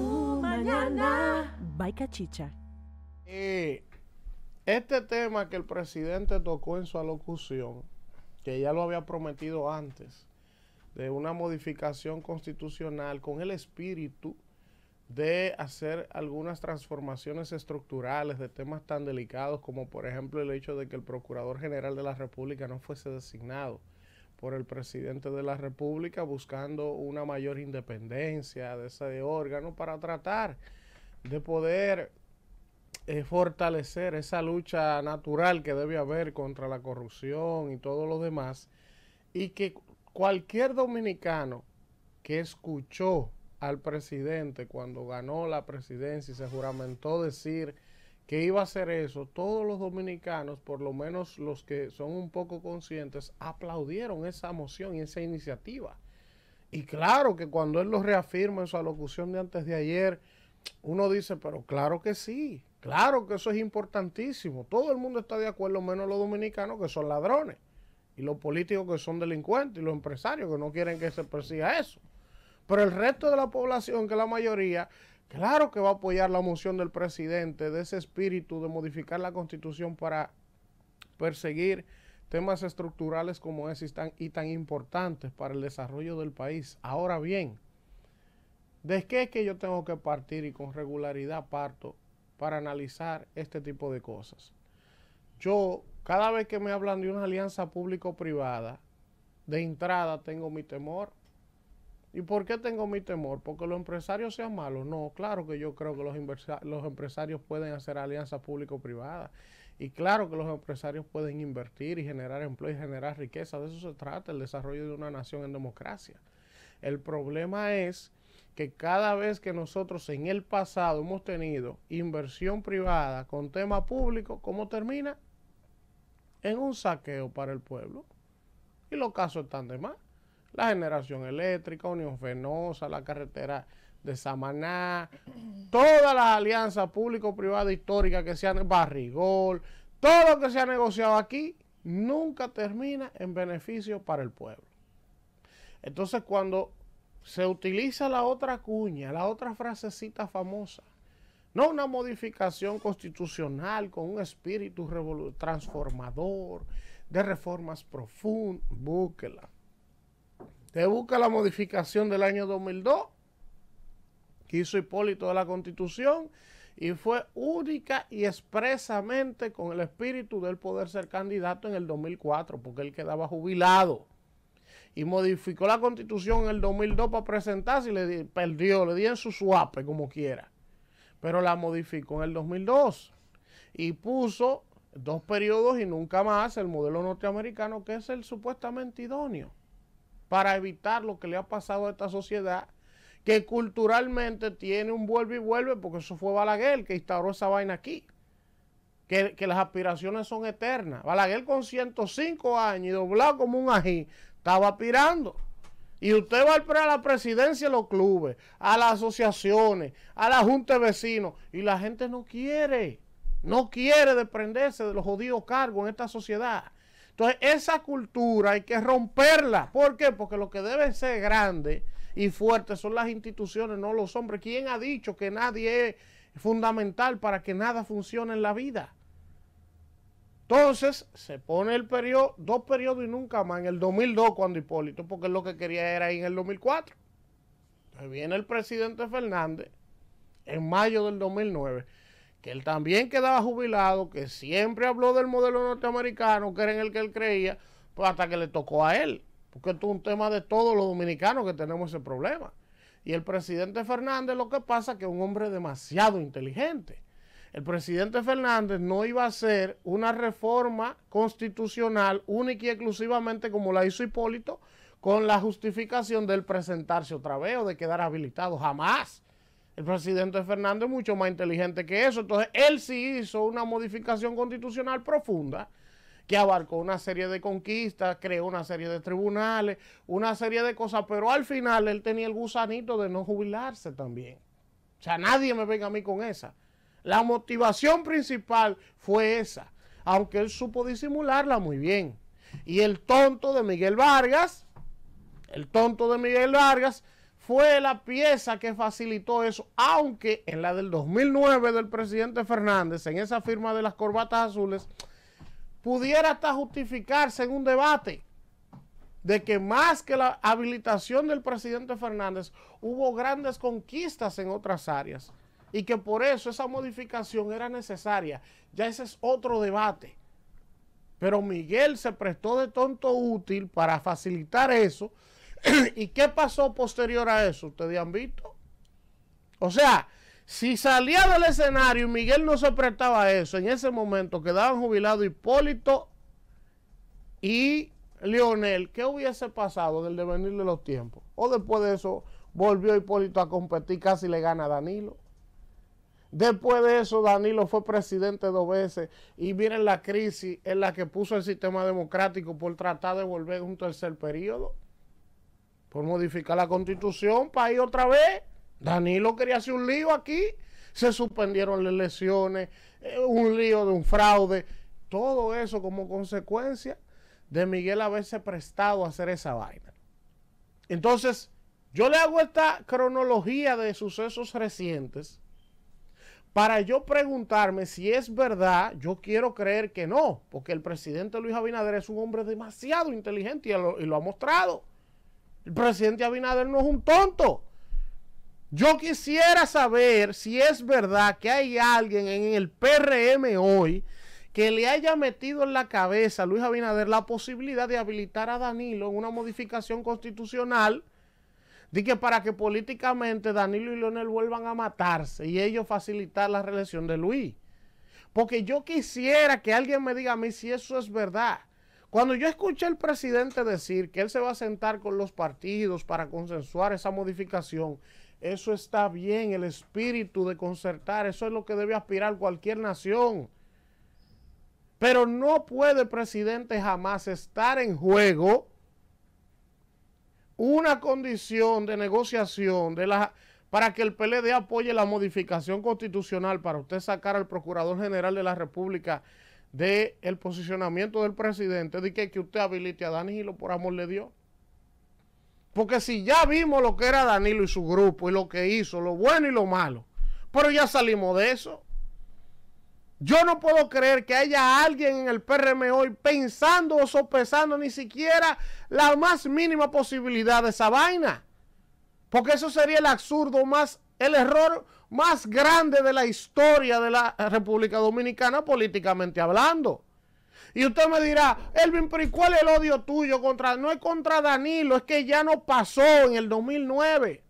mañana. este tema que el presidente tocó en su alocución, que ya lo había prometido antes, de una modificación constitucional con el espíritu de hacer algunas transformaciones estructurales de temas tan delicados como por ejemplo el hecho de que el Procurador General de la República no fuese designado por el presidente de la República buscando una mayor independencia de ese órgano para tratar de poder eh, fortalecer esa lucha natural que debe haber contra la corrupción y todo lo demás y que cualquier dominicano que escuchó al presidente cuando ganó la presidencia y se juramentó decir que iba a hacer eso, todos los dominicanos, por lo menos los que son un poco conscientes, aplaudieron esa moción y esa iniciativa. Y claro que cuando él lo reafirma en su alocución de antes de ayer, uno dice, pero claro que sí, claro que eso es importantísimo. Todo el mundo está de acuerdo, menos los dominicanos que son ladrones, y los políticos que son delincuentes, y los empresarios que no quieren que se persiga eso. Pero el resto de la población, que la mayoría, Claro que va a apoyar la moción del presidente de ese espíritu de modificar la constitución para perseguir temas estructurales como ese y tan, y tan importantes para el desarrollo del país. Ahora bien, ¿de qué es que yo tengo que partir y con regularidad parto para analizar este tipo de cosas? Yo, cada vez que me hablan de una alianza público-privada, de entrada tengo mi temor ¿Y por qué tengo mi temor? ¿Porque los empresarios sean malos? No, claro que yo creo que los, los empresarios pueden hacer alianzas público-privadas. Y claro que los empresarios pueden invertir y generar empleo y generar riqueza. De eso se trata el desarrollo de una nación en democracia. El problema es que cada vez que nosotros en el pasado hemos tenido inversión privada con tema público, ¿cómo termina? En un saqueo para el pueblo. Y los casos están de más la generación eléctrica, Unión Fenosa, la carretera de Samaná, todas las alianzas público-privadas históricas que se han, Barrigol, todo lo que se ha negociado aquí, nunca termina en beneficio para el pueblo. Entonces cuando se utiliza la otra cuña, la otra frasecita famosa, no una modificación constitucional con un espíritu transformador, de reformas profundas, búsquela. Usted busca la modificación del año 2002 que hizo Hipólito de la Constitución y fue única y expresamente con el espíritu del poder ser candidato en el 2004, porque él quedaba jubilado. Y modificó la constitución en el 2002 para presentarse y le perdió, le di en su suape como quiera. Pero la modificó en el 2002 y puso dos periodos y nunca más el modelo norteamericano que es el supuestamente idóneo para evitar lo que le ha pasado a esta sociedad que culturalmente tiene un vuelve y vuelve, porque eso fue Balaguer que instauró esa vaina aquí, que, las aspiraciones son eternas. Balaguer con 105 años y doblado como un ají, estaba aspirando. Y usted va a la presidencia de los clubes, a las asociaciones, a la junta de vecinos, y la gente no quiere, no quiere desprenderse de los jodidos cargos en esta sociedad. Entonces, esa cultura hay que romperla. ¿Por qué? Porque lo que debe ser grande y fuerte son las instituciones, no los hombres. ¿Quién ha dicho que nadie es fundamental para que nada funcione en la vida? Entonces se pone el periodo, dos periodos y nunca más, en el 2002 cuando Hipólito, porque lo que quería era ir en el 2004. Entonces viene el presidente Fernández en mayo del 2009 que él también quedaba jubilado, que siempre habló del modelo norteamericano, que era en el que él creía, pues hasta que le tocó a él. Porque esto es un tema de todos los dominicanos que tenemos ese problema. Y el presidente Fernández lo que pasa es que es un hombre demasiado inteligente. El presidente Fernández no iba a hacer una reforma constitucional única y exclusivamente como la hizo Hipólito, con la justificación del presentarse otra vez o de quedar habilitado. Jamás. El presidente Fernando es mucho más inteligente que eso. Entonces, él sí hizo una modificación constitucional profunda que abarcó una serie de conquistas, creó una serie de tribunales, una serie de cosas, pero al final él tenía el gusanito de no jubilarse también. O sea, nadie me venga a mí con esa. La motivación principal fue esa, aunque él supo disimularla muy bien. Y el tonto de Miguel Vargas, el tonto de Miguel Vargas, fue la pieza que facilitó eso, aunque en la del 2009 del presidente Fernández, en esa firma de las corbatas azules, pudiera hasta justificarse en un debate de que más que la habilitación del presidente Fernández, hubo grandes conquistas en otras áreas y que por eso esa modificación era necesaria. Ya ese es otro debate. Pero Miguel se prestó de tonto útil para facilitar eso ¿Y qué pasó posterior a eso? Ustedes han visto. O sea, si salía del escenario y Miguel no se prestaba a eso, en ese momento quedaban jubilados Hipólito y Lionel. ¿Qué hubiese pasado del devenir de los tiempos? O después de eso, volvió Hipólito a competir, casi le gana a Danilo. Después de eso, Danilo fue presidente dos veces y miren la crisis en la que puso el sistema democrático por tratar de volver un tercer periodo por modificar la constitución para ir otra vez. Danilo quería hacer un lío aquí, se suspendieron las elecciones, eh, un lío de un fraude, todo eso como consecuencia de Miguel haberse prestado a hacer esa vaina. Entonces, yo le hago esta cronología de sucesos recientes para yo preguntarme si es verdad, yo quiero creer que no, porque el presidente Luis Abinader es un hombre demasiado inteligente y lo, y lo ha mostrado. El presidente Abinader no es un tonto. Yo quisiera saber si es verdad que hay alguien en el PRM hoy que le haya metido en la cabeza a Luis Abinader la posibilidad de habilitar a Danilo en una modificación constitucional que para que políticamente Danilo y Leonel vuelvan a matarse y ellos facilitar la reelección de Luis. Porque yo quisiera que alguien me diga a mí si eso es verdad. Cuando yo escuché al presidente decir que él se va a sentar con los partidos para consensuar esa modificación, eso está bien, el espíritu de concertar, eso es lo que debe aspirar cualquier nación. Pero no puede, el presidente, jamás estar en juego una condición de negociación de la, para que el PLD apoye la modificación constitucional para usted sacar al Procurador General de la República del posicionamiento del presidente de que, que usted habilite a Danilo, por amor de Dios. Porque si ya vimos lo que era Danilo y su grupo y lo que hizo, lo bueno y lo malo, pero ya salimos de eso. Yo no puedo creer que haya alguien en el PRM hoy pensando o sopesando ni siquiera la más mínima posibilidad de esa vaina. Porque eso sería el absurdo más, el error más grande de la historia de la República Dominicana políticamente hablando. Y usted me dirá, Elvin, pero ¿y cuál es el odio tuyo contra? No es contra Danilo, es que ya no pasó en el 2009.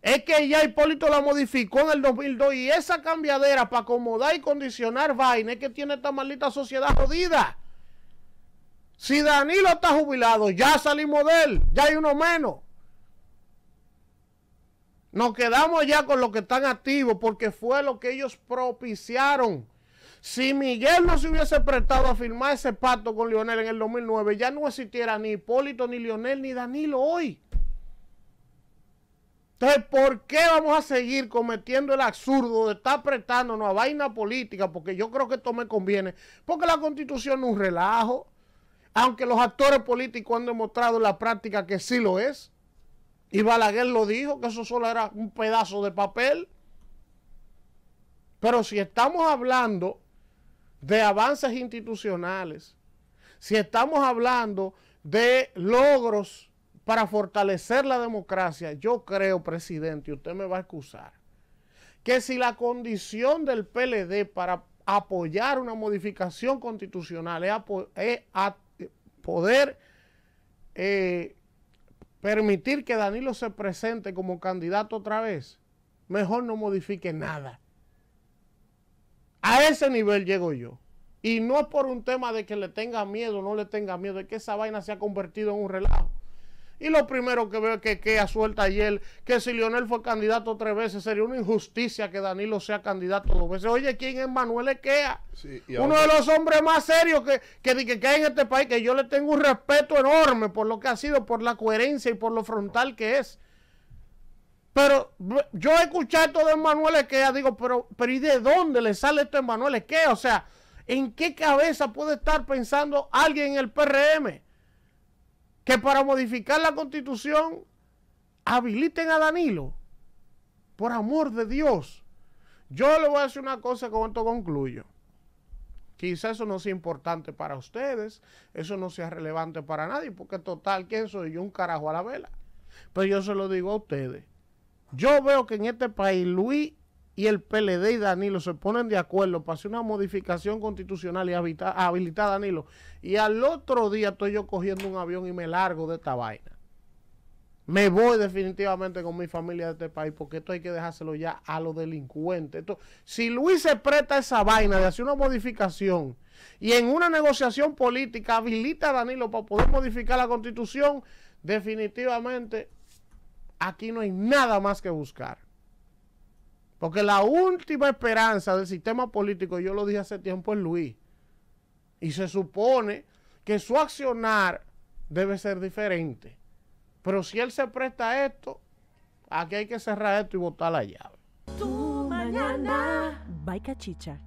Es que ya Hipólito la modificó en el 2002 y esa cambiadera para acomodar y condicionar vaina es que tiene esta maldita sociedad jodida. Si Danilo está jubilado, ya salimos de él, ya hay uno menos. Nos quedamos ya con los que están activos porque fue lo que ellos propiciaron. Si Miguel no se hubiese prestado a firmar ese pacto con Lionel en el 2009, ya no existiera ni Hipólito, ni Lionel, ni Danilo hoy. Entonces, ¿por qué vamos a seguir cometiendo el absurdo de estar prestándonos a vaina política? Porque yo creo que esto me conviene. Porque la constitución es un relajo. Aunque los actores políticos han demostrado en la práctica que sí lo es. Y Balaguer lo dijo, que eso solo era un pedazo de papel. Pero si estamos hablando de avances institucionales, si estamos hablando de logros para fortalecer la democracia, yo creo, presidente, y usted me va a excusar, que si la condición del PLD para apoyar una modificación constitucional es, poder eh, permitir que Danilo se presente como candidato otra vez, mejor no modifique nada. A ese nivel llego yo. Y no es por un tema de que le tenga miedo o no le tenga miedo, es que esa vaina se ha convertido en un relajo. Y lo primero que veo es que Kea suelta ayer que si Lionel fue candidato tres veces sería una injusticia que Danilo sea candidato dos veces. Oye, ¿quién es Manuel Equea? Uno de los hombres más serios que, que, que, hay en este país, que yo le tengo un respeto enorme por lo que ha sido, por la coherencia y por lo frontal que es. Pero yo escuché esto de Manuel Equea, digo, pero, pero ¿y de dónde le sale esto a Manuel Equea? O sea, ¿en qué cabeza puede estar pensando alguien en el PRM? que para modificar la constitución habiliten a Danilo. Por amor de Dios. Yo le voy a decir una cosa con esto concluyo. quizás eso no sea importante para ustedes, eso no sea relevante para nadie, porque total, ¿quién soy yo? Un carajo a la vela. Pero yo se lo digo a ustedes. Yo veo que en este país Luis y el PLD y Danilo se ponen de acuerdo para hacer una modificación constitucional y habilitar a Danilo. Y al otro día estoy yo cogiendo un avión y me largo de esta vaina. Me voy definitivamente con mi familia de este país porque esto hay que dejárselo ya a los delincuentes. Esto, si Luis se presta esa vaina de hacer una modificación y en una negociación política habilita a Danilo para poder modificar la constitución, definitivamente aquí no hay nada más que buscar. Porque la última esperanza del sistema político, yo lo dije hace tiempo, es Luis. Y se supone que su accionar debe ser diferente. Pero si él se presta a esto, aquí hay que cerrar esto y botar la llave. Tu mañana. Chicha.